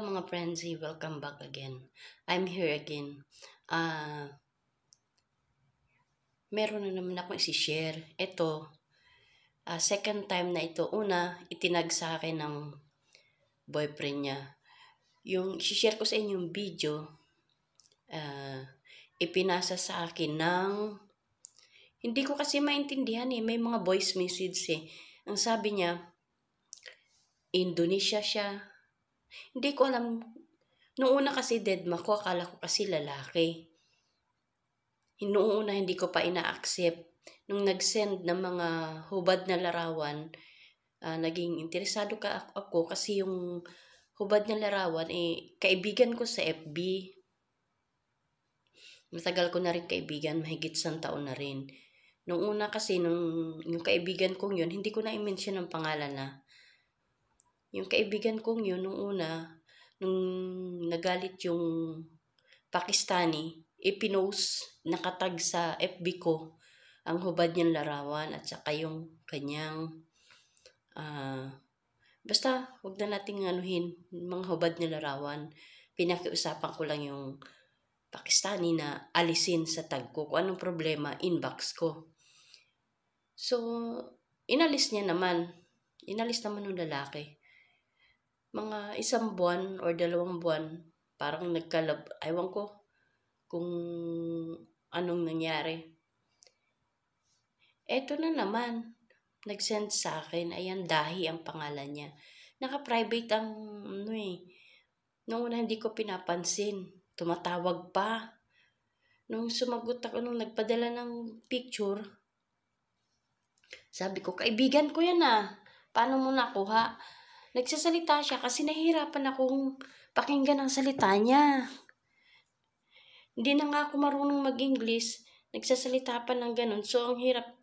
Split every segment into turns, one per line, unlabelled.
Hello mga frenzy, welcome back again.
I'm here again. Uh, meron na naman ako isi-share. Ito, uh, second time na ito. Una, itinag sa akin ng boyfriend niya. Yung isi-share ko sa inyo yung video, uh, ipinasa sa akin ng... Hindi ko kasi maintindihan eh. May mga voice message eh. Ang sabi niya, Indonesia siya, hindi ko alam. Noong una kasi deadma ko, akala ko kasi lalaki. Noong una hindi ko pa ina-accept. Nung nag-send ng mga hubad na larawan, uh, naging interesado ka ako kasi yung hubad na larawan, eh, kaibigan ko sa FB. Matagal ko na rin kaibigan, mahigit isang taon na rin. Nung una kasi, nung, yung kaibigan kong yun, hindi ko na i-mention ang pangalan na yung kaibigan kong yun, nung una, nung nagalit yung Pakistani, ipinost, nakatag sa FB ko, ang hubad niyang larawan at saka yung kanyang, uh, basta, huwag na nating anuhin, mga hubad niyang larawan. Pinakiusapan ko lang yung Pakistani na alisin sa tag ko. Kung anong problema, inbox ko. So, inalis niya naman. Inalis naman ng lalaki mga isang buwan or dalawang buwan, parang nagkalab, aywan ko kung anong nangyari. Eto na naman, nag-send sa akin, ayan, Dahi ang pangalan niya. Naka-private ang, ano eh, noong una hindi ko pinapansin, tumatawag pa. Nung sumagot ako, nung nagpadala ng picture, sabi ko, kaibigan ko yan ah, paano mo nakuha? Nagsasalita siya kasi nahihirapan akong pakinggan ang salita niya. Hindi na nga ako marunong mag-English, nagsasalita pa ng ganun. So, ang hirap,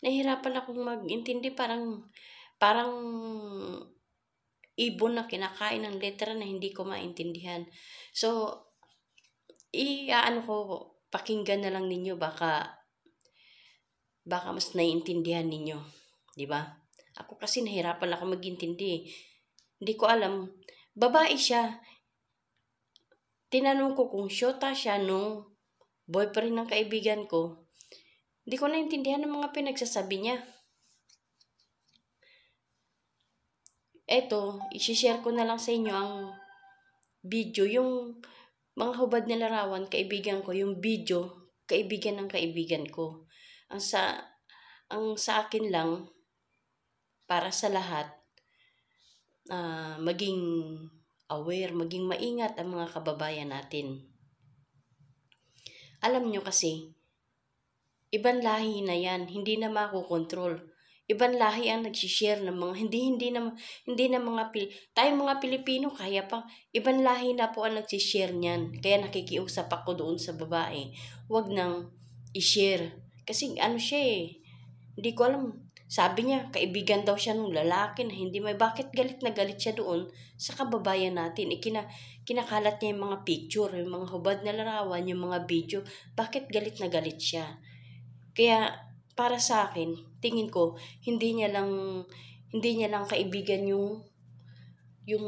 Nahihirapan akong mag-intindi. Parang, parang ibon na kinakain ng letra na hindi ko maintindihan. So, i-ano ko, pakinggan na lang ninyo baka baka mas naiintindihan ninyo, 'di ba? Ako kasi nahirapan ako magintindi. Hindi ko alam. Babae siya. Tinanong ko kung syota siya nung boyfriend ng kaibigan ko. Hindi ko naintindihan ang mga pinagsasabi niya. Eto, isishare ko na lang sa inyo ang video. Yung mga hubad na larawan, kaibigan ko, yung video, kaibigan ng kaibigan ko. Ang sa, ang sa akin lang, para sa lahat, uh, maging aware, maging maingat ang mga kababayan natin. Alam nyo kasi, ibang lahi na yan, hindi na makokontrol. Ibang lahi ang nagsishare ng mga, hindi, hindi na, hindi na mga, tayo mga Pilipino, kaya pa, ibang lahi na po ang nagsishare niyan. Kaya nakikiusap ako doon sa babae, wag nang ishare. Kasi ano siya eh, hindi ko alam, sabi niya, kaibigan daw siya ng lalaki na hindi may bakit galit na galit siya doon sa kababayan natin. Ikina, eh, kinakalat niya yung mga picture, yung mga hubad na larawan, yung mga video. Bakit galit na galit siya? Kaya para sa akin, tingin ko, hindi niya lang hindi niya lang kaibigan yung yung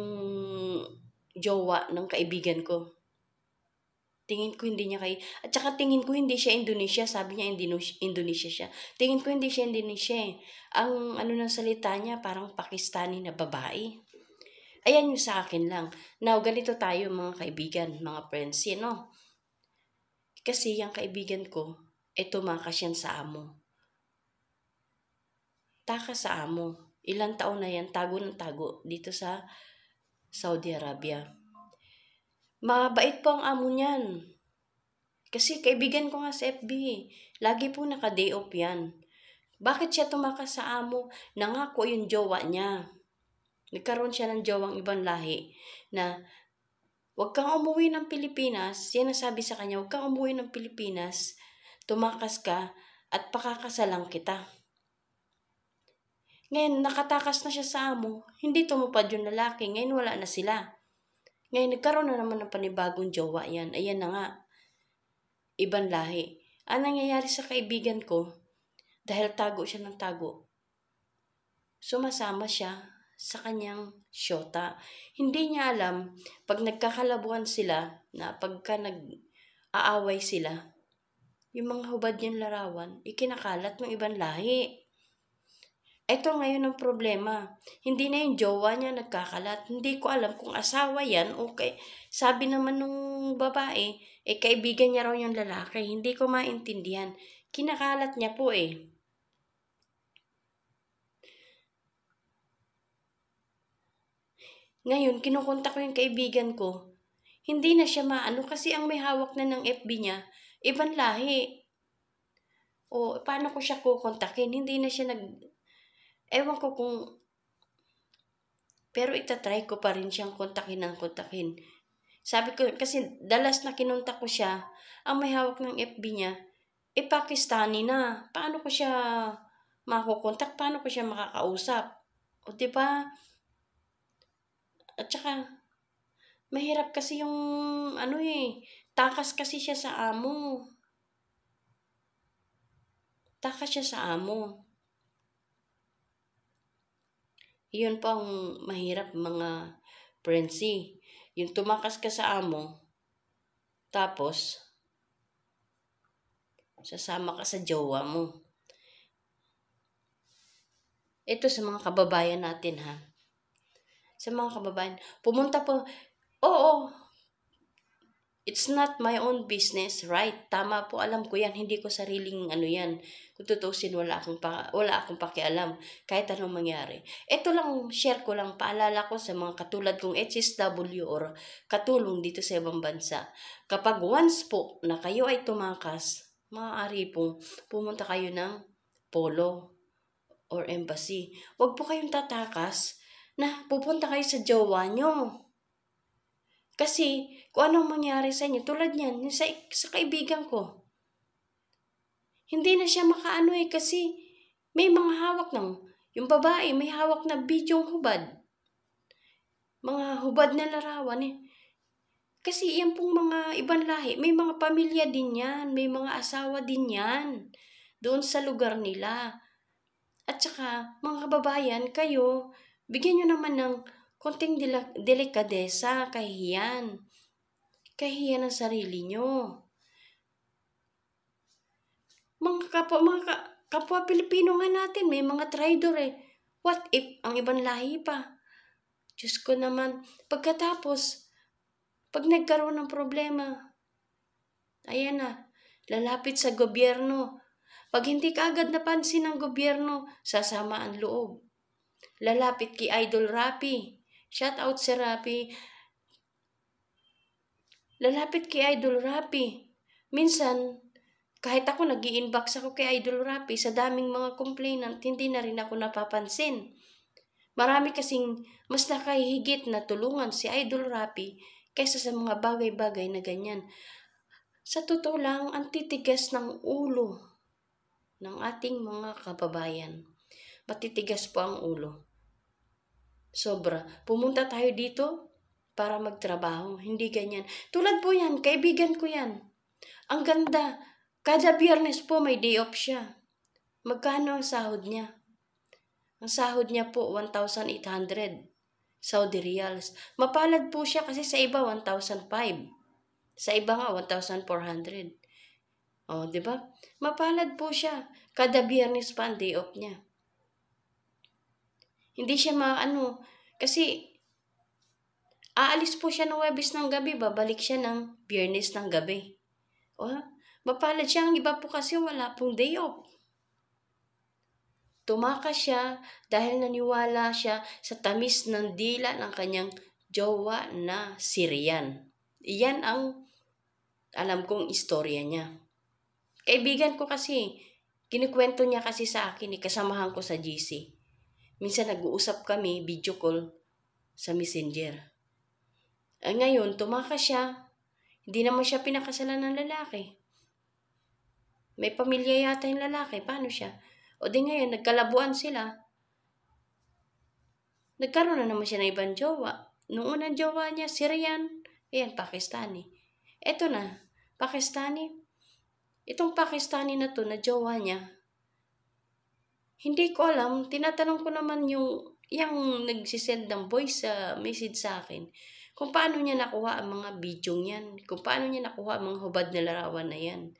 jowa ng kaibigan ko. Tingin ko hindi niya kay... At saka tingin ko hindi siya Indonesia. Sabi niya Indino- Indonesia siya. Tingin ko hindi siya Indonesia. Eh. Ang ano ng salita niya, parang Pakistani na babae. Ayan yung sa akin lang. Now, ganito tayo mga kaibigan, mga friends. You know? Kasi yung kaibigan ko, e tumakas yan sa amo. Taka sa amo. Ilang taon na yan, tago ng tago dito sa Saudi Arabia Mabait po ang amo niyan. Kasi kaibigan ko nga sa FB, lagi po naka-day off yan. Bakit siya tumakas sa amo? Nangako yung jowa niya. Nagkaroon siya ng jowang ibang lahi na huwag kang umuwi ng Pilipinas. Yan ang sabi sa kanya, huwag kang umuwi ng Pilipinas. Tumakas ka at pakakasalang kita. Ngayon, nakatakas na siya sa amo. Hindi tumupad yung lalaki. Ngayon, wala na sila. Ngayon, nagkaroon na naman ng panibagong jowa yan. Ayan na nga. Ibang lahi. Ang nangyayari sa kaibigan ko, dahil tago siya ng tago, sumasama siya sa kanyang syota. Hindi niya alam, pag nagkakalabuan sila, na pagka nag-aaway sila, yung mga hubad niyang larawan, ikinakalat ng ibang lahi. Ito ngayon ang problema. Hindi na yung jowa niya nagkakalat. Hindi ko alam kung asawa yan o kay... Sabi naman nung babae, eh kaibigan niya raw yung lalaki. Hindi ko maintindihan. Kinakalat niya po eh. Ngayon, kinukunta ko yung kaibigan ko. Hindi na siya maano kasi ang may hawak na ng FB niya, ibang lahi. O, paano ko siya kukontakin? Hindi na siya nag Ewan ko kung... Pero itatry ko pa rin siyang kontakin ng kontakin. Sabi ko, kasi dalas na kinunta ko siya, ang may hawak ng FB niya, eh Pakistani na. Paano ko siya makukontak? Paano ko siya makakausap? O ba diba? At saka, mahirap kasi yung ano eh, takas kasi siya sa amo. Takas siya sa amo. Iyon po ang mahirap mga frenzy. Eh. Yung tumakas ka sa amo, tapos, sasama ka sa jowa mo. Ito sa mga kababayan natin ha. Sa mga kababayan, pumunta po, oo, It's not my own business, right? Tama po, alam ko yan. Hindi ko sariling ano yan. Kung tutusin, wala akong, pa, wala akong pakialam kahit anong mangyari. Ito lang, share ko lang, paalala ko sa mga katulad kong HSW or katulong dito sa ibang bansa. Kapag once po na kayo ay tumakas, maaari pong pumunta kayo ng polo or embassy. Huwag po kayong tatakas na pupunta kayo sa jowa nyo kasi kung anong mangyari sa inyo, tulad niyan, sa, sa kaibigan ko, hindi na siya makaano eh kasi may mga hawak ng, yung babae may hawak na bidyong hubad. Mga hubad na larawan eh. Kasi yan pong mga ibang lahi, may mga pamilya din yan, may mga asawa din yan doon sa lugar nila. At saka, mga kababayan, kayo, bigyan nyo naman ng konting delikadesa, kahiyan. Kahiyan ang sarili nyo. Mga kapwa, mga kapwa Pilipino nga natin, may mga traitor eh. What if ang ibang lahi pa? Diyos ko naman, pagkatapos, pag nagkaroon ng problema, ayan na, lalapit sa gobyerno. Pag hindi ka agad napansin ng gobyerno, sasama ang loob. Lalapit kay Idol Rapi Shout out si Rapi. Lalapit kay Idol Rapi. Minsan, kahit ako nag inbox ako kay Idol Rapi, sa daming mga complainant, hindi na rin ako napapansin. Marami kasing mas nakahihigit na tulungan si Idol Rapi kaysa sa mga bagay-bagay na ganyan. Sa totoo lang, ang titigas ng ulo ng ating mga kababayan. Matitigas po ang ulo. Sobra. Pumunta tayo dito para magtrabaho. Hindi ganyan. Tulad po yan, kaibigan ko yan. Ang ganda. Kada biyernes po may day off siya. Magkano ang sahod niya? Ang sahod niya po, 1,800 Saudi riyals. Mapalad po siya kasi sa iba, 1,005. Sa iba nga, 1,400. O, oh, di ba? Mapalad po siya. Kada biyernes pa ang day off niya. Hindi siya maano. Kasi, aalis po siya ng Webis ng gabi, babalik siya ng Biyernes ng gabi. O, mapalad siya. Ang iba po kasi wala pong day off. Tumaka siya dahil naniwala siya sa tamis ng dila ng kanyang jowa na Sirian. Iyan ang alam kong istorya niya. Kaibigan ko kasi, kinukwento niya kasi sa akin, eh, kasamahan ko sa GC. Minsan nag-uusap kami, video call, sa messenger. Ay eh, ngayon, tumaka siya. Hindi naman siya pinakasalan ng lalaki. May pamilya yata yung lalaki. Paano siya? O di ngayon, nagkalabuan sila. Nagkaroon na naman siya ng ibang jowa. Noong unang jowa niya, Syrian. Ayan, Pakistani. Eto na, Pakistani. Itong Pakistani na to na jowa niya, hindi ko alam, tinatanong ko naman yung, yung nagsisend ng voice sa uh, message sa akin, kung paano niya nakuha ang mga bidyong yan, kung paano niya nakuha ang mga hubad na larawan na yan.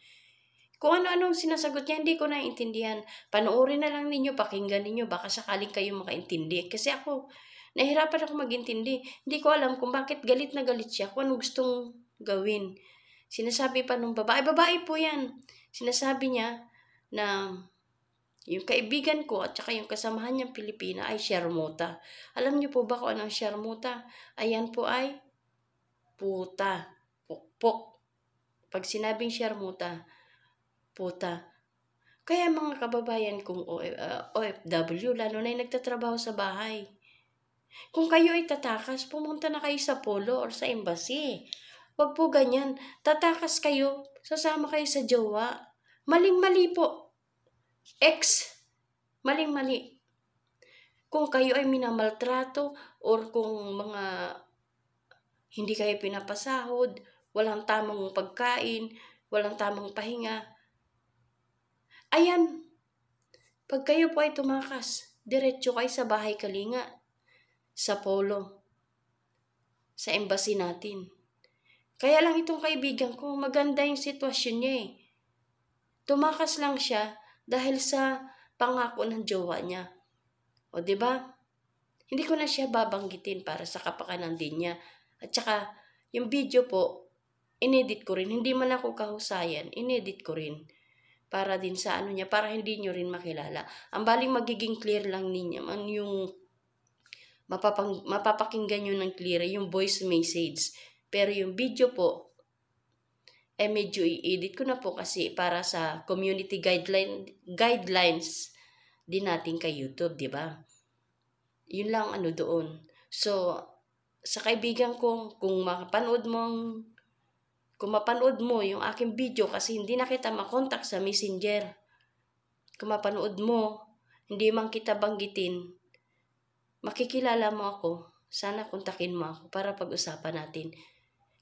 Kung ano-anong sinasagot niya, hindi ko naiintindihan. Panoorin na lang ninyo, pakinggan ninyo, baka sakaling kayo makaintindi. Kasi ako, nahirapan ako magintindi. Hindi ko alam kung bakit galit na galit siya, kung ano gustong gawin. Sinasabi pa nung babae, babae po yan. Sinasabi niya na yung kaibigan ko at saka yung kasamahan niyang Pilipina ay Shermuta. Alam niyo po ba kung anong Shermuta? Ayan po ay puta, pukpok. Pag sinabing Shermuta, puta. Kaya mga kababayan kong OFW, ah, lalo na yung nagtatrabaho sa bahay, kung kayo ay tatakas, pumunta na kayo sa polo or sa embassy. Huwag po ganyan. Tatakas kayo, sasama kayo sa jowa. Maling-mali po X, maling-mali. Kung kayo ay minamaltrato or kung mga hindi kayo pinapasahod, walang tamang pagkain, walang tamang pahinga. Ayan, pag kayo po ay tumakas, diretso kayo sa bahay kalinga, sa polo, sa embassy natin. Kaya lang itong kaibigan ko, maganda yung sitwasyon niya eh. Tumakas lang siya dahil sa pangako ng jowa niya. O, di ba? Hindi ko na siya babanggitin para sa kapakanan din niya. At saka, yung video po, inedit ko rin. Hindi man ako kahusayan, inedit ko rin. Para din sa ano niya, para hindi niyo rin makilala. Ang baling magiging clear lang ninyo, ang yung mapapang, mapapakinggan nyo ng clear, yung voice message. Pero yung video po, eh medyo i-edit ko na po kasi para sa community guideline, guidelines din natin kay YouTube, di ba? Yun lang ano doon. So, sa kaibigan ko, kung mapanood mong, kung mapanood mo yung aking video kasi hindi na kita makontak sa messenger, kung mapanood mo, hindi man kita banggitin, makikilala mo ako. Sana kontakin mo ako para pag-usapan natin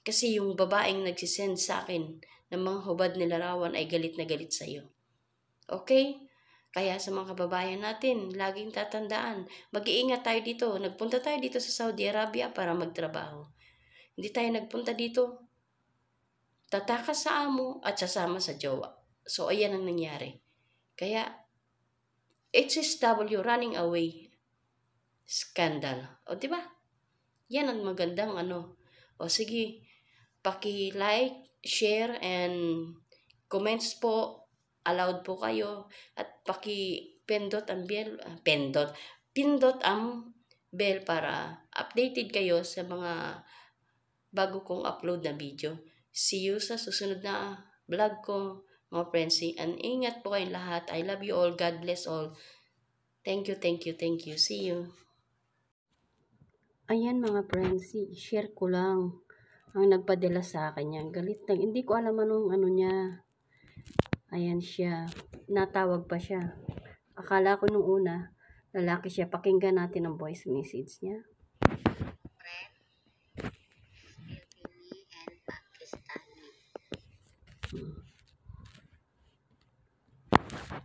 kasi yung babaeng nagsisend sa akin ng mga hubad na larawan ay galit na galit sa iyo. Okay? Kaya sa mga kababayan natin, laging tatandaan, mag-iingat tayo dito. Nagpunta tayo dito sa Saudi Arabia para magtrabaho. Hindi tayo nagpunta dito. Tatakas sa amo at sasama sa jowa. So, ayan ang nangyari. Kaya, HSW running away. Scandal. O, di ba? Yan ang magandang ano. O, sige, paki-like, share, and comments po. Allowed po kayo. At paki-pendot ang bell. Uh, pendot. Pindot ang bell para updated kayo sa mga bago kong upload na video. See you sa susunod na vlog ko, mga friendsing. And ingat po kayong lahat. I love you all. God bless all. Thank you, thank you, thank you. See you. Ayan mga friends, share ko lang ang nagpadala sa akin yan. Galit na. Hindi ko alam anong ano niya. Ayan siya. Natawag pa siya. Akala ko nung una, lalaki siya. Pakinggan natin ang voice message niya.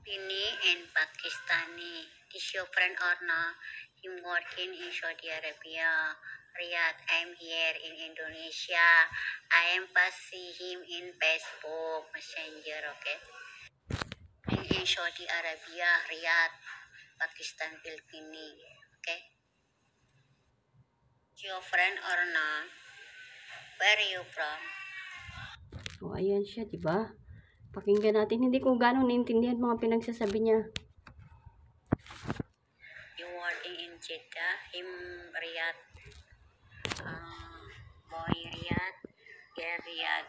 Pini and Pakistani. Is your friend or not? Him working in Saudi Arabia. Riyadh. I'm here in Indonesia. I am passing him in Facebook Messenger, okay? I'm in Saudi Arabia, Riyadh, Pakistan, Filipina, okay? Your friend or not? Where are you from?
Oh, ayan siya, di ba? Pakinggan natin. Hindi ko gano'ng naintindihan mga pinagsasabi niya. You are in Jeddah, him Riyadh,
Moyriat Geriat.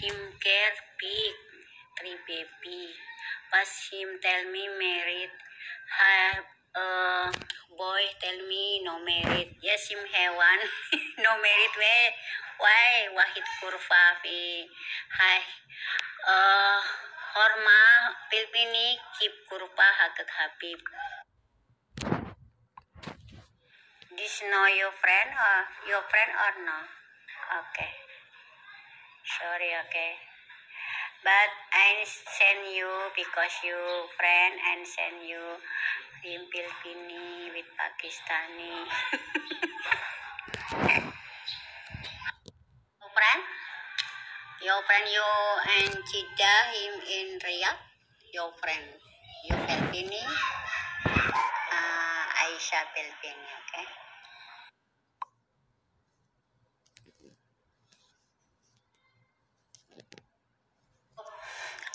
Him care big, three baby. But him tell me married. Have a boy tell me no married. Yes, him have one. no married way. Why? Wahid kurva fi. Hi. Uh, Horma Pilpini keep kurva hakat habib. this know your friend or uh, your friend or no? Okay. Sorry, okay. But I send you because you friend and send you in Filipini with Pakistani. your friend? Your friend you and Chida him in Riyadh? Your friend? You Filipini? Uh, Aisyah Filipini, okay?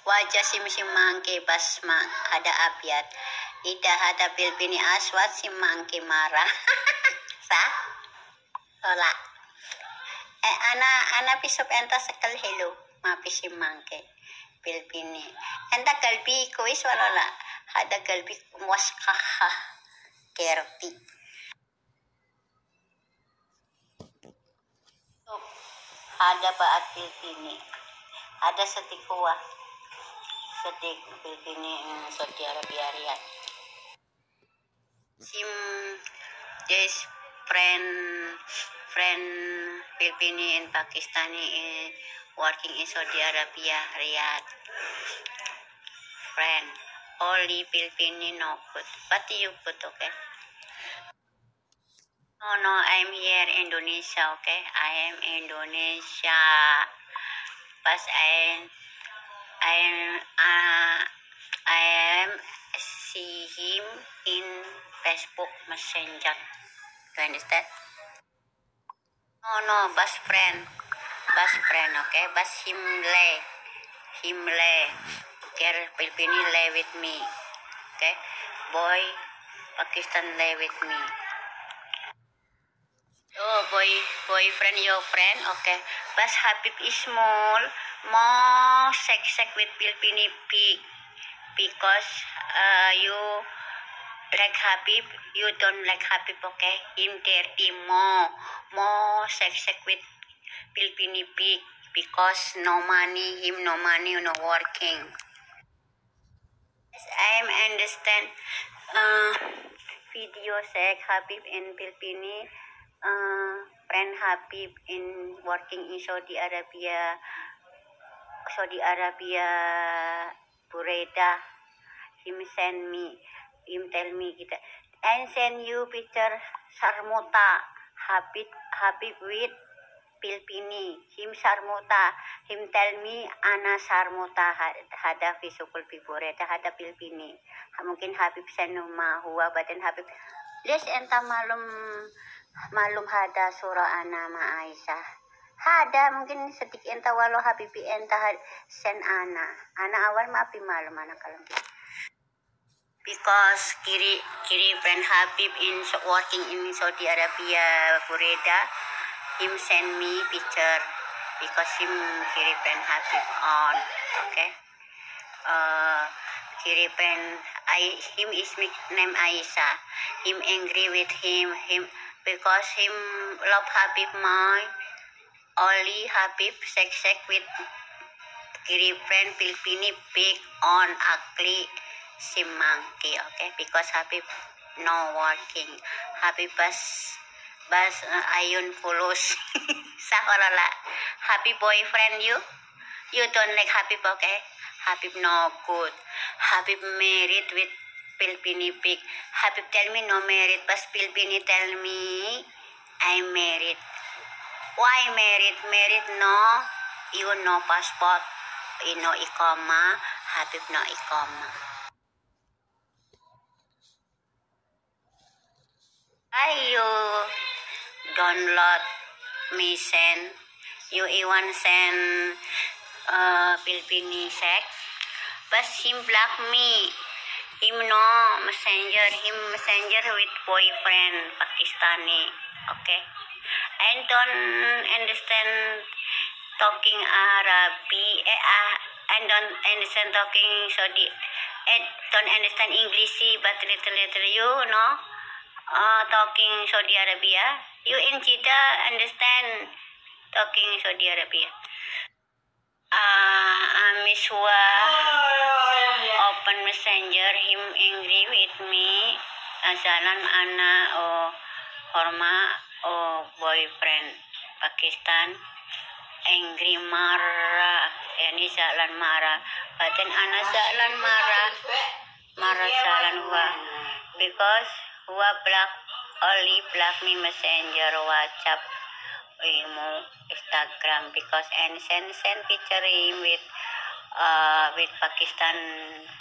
wajah mangke basma ada abiat lidah ada bini aswat si simangke marah sah lola eh ana ana pisup enta sekel helu mapi simangke bilbini enta kalbi kuis walola ada kalbi kaha kerti ada baat bini ada setikuah seperti ini uh, Saudi Arabia Riyadh. Sim mm, this friend friend Filipini and Pakistani eh, working in Saudi Arabia Riyadh. Friend only Filipini no good, but you good okay. No, no, I'm here Indonesia, okay? I am Indonesia. Pas I am uh, ah, I am see him in Facebook Messenger. You understand? No, no, best friend. Best friend, okay? Best him leh, Him le, Care Filipino leh with me. Okay? Boy, Pakistan leh with me. Oh, boy, boyfriend, your friend, okay? best Habib is small more sex-sex with Filipino pig because uh, you like Habib, you don't like Habib, okay? Him dirty more, more sex-sex with Filipino pig because no money, him no money, you no working. Yes, I understand uh, video sex Habib in Filipino uh, friend Habib in working in Saudi Arabia Saudi Arabia, Bureda, him send me, him tell me kita, and send you picture Sarmuta, Habib, Habib wit Pilpini, him Sarmuta, him tell me Ana Sarmuta hada fisukul Bureda hada Pilpini, mungkin Habib send huwa badan Habib, les enta malum malum hada surah ana ma Aisyah ada mungkin sedikit entah walau habibi enta sen ana. Ana awal ma malam anak kalau. Because kiri kiri friend Habib in working in Saudi Arabia Bureda, him send me picture because him kiri friend Habib on, okay. Uh, kiri friend I him is name Aisha. Him angry with him him because him love Habib mine. only happy sex sex with Girlfriend Filipini big on ugly Simangki, okay? Because happy no working. happy bas bas uh, ayun fulus. Sakolala. Happy boyfriend you? You don't like happy, okay? Happy no good. Happy married with Filipini big. Happy tell me no married, but Filipini tell me I married. Why merit merit no, you no passport, you no ikoma, Habib no ikoma. Ayo, download me send you iwan send uh, Filipini sec but him block me him no messenger him messenger with boyfriend Pakistani okay I don't understand talking Arabi. Eh, uh, I don't understand talking Saudi. I eh, don't understand English, but little little you know uh, talking Saudi Arabia. You in Chita understand talking Saudi Arabia. Uh, Amiswa open messenger him angry with me. jalan ana oh hormat oh boyfriend Pakistan angry marah ini jalan marah batin anak jalan marah marah salan wa because wa black only black me messenger whatsapp imo instagram because and send send picture him with uh, with pakistan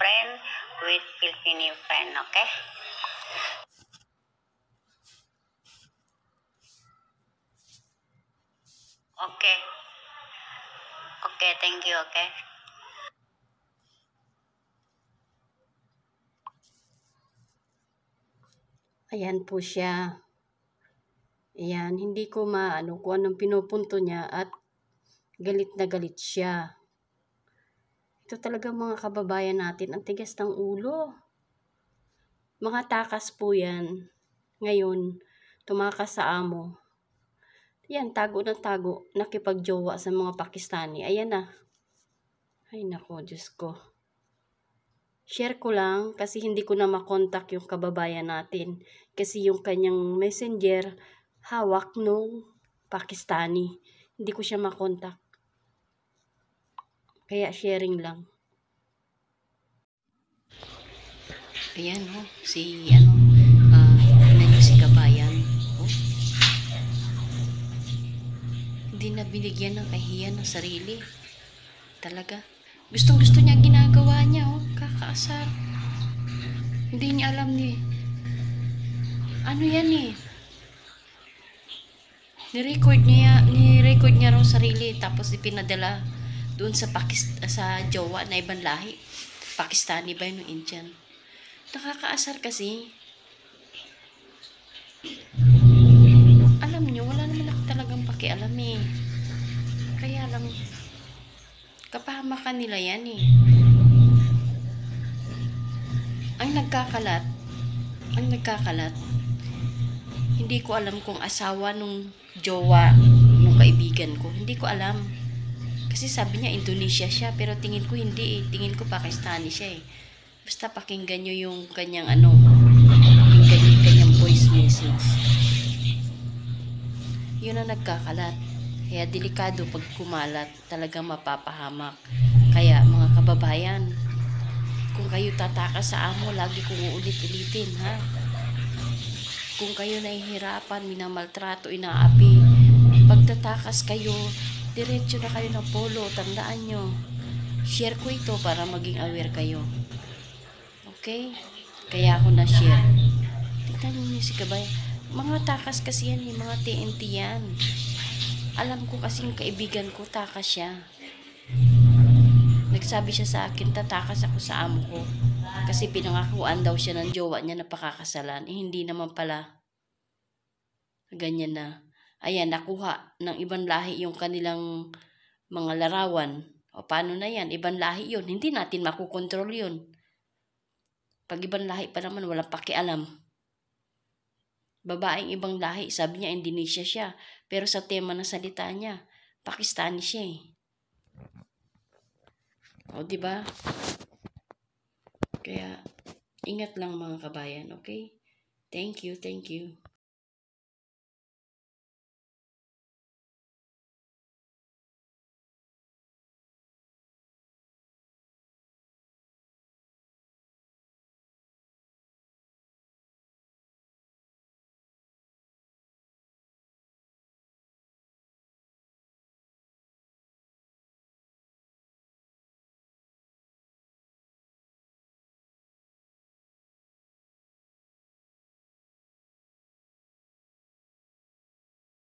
friend with filipino friend okay Thank you, okay?
Ayan po siya. Ayan, hindi ko maano kung anong pinupunto niya at galit na galit siya. Ito talaga mga kababayan natin, ang tigas ng ulo. Mga takas po yan. Ngayon, tumakas sa amo. Yan, tago ng tago. Nakipagjowa sa mga Pakistani. Ayan na. Ay nako, Diyos ko. Share ko lang kasi hindi ko na makontak yung kababayan natin. Kasi yung kanyang messenger, hawak nung Pakistani. Hindi ko siya makontak. Kaya sharing lang. Ayan oh, si ano, Hindi na binigyan ng kahiyan ng sarili. Talaga. Gustong gusto niya ginagawa niya, oh. Kakaasar. Hindi niya alam ni... Ano yan eh? Ni-record niya, ni-record niya raw sarili tapos ipinadala doon sa Pakist sa jowa na ibang lahi. Pakistani ba yun Indian? Nakakaasar kasi. walang kapahamakan nila yan eh. Ang nagkakalat, ang nagkakalat, hindi ko alam kung asawa nung jowa, nung kaibigan ko. Hindi ko alam. Kasi sabi niya Indonesia siya, pero tingin ko hindi eh. Tingin ko Pakistani siya eh. Basta pakinggan nyo yung kanyang ano, pakinggan nyo yung kanyang voice message. Yun ang nagkakalat. Kaya delikado pag kumalat, talagang mapapahamak. Kaya mga kababayan, kung kayo tataka sa amo, lagi kong uulit-ulitin, ha? Kung kayo nahihirapan, minamaltrato, inaapi, pagtatakas kayo, diretso na kayo ng polo, tandaan nyo. Share ko ito para maging aware kayo. Okay? Kaya ako na-share. Tingnan niyo si kabay. Mga takas kasi yan, yung eh. mga TNT yan. Alam ko kasi yung kaibigan ko, taka siya. Nagsabi siya sa akin, tatakas ako sa amo ko. Kasi pinangakuan daw siya ng jowa niya na pakakasalan. Eh, hindi naman pala. Ganyan na. Ayan, nakuha ng ibang lahi yung kanilang mga larawan. O paano na yan? Ibang lahi yun. Hindi natin makukontrol yun. Pag ibang lahi pa naman, walang pakialam babaeng ibang lahi. Sabi niya, Indonesia siya. Pero sa tema ng salita niya, Pakistani siya eh. O, di ba? Kaya, ingat lang mga kabayan, okay?
Thank you, thank you.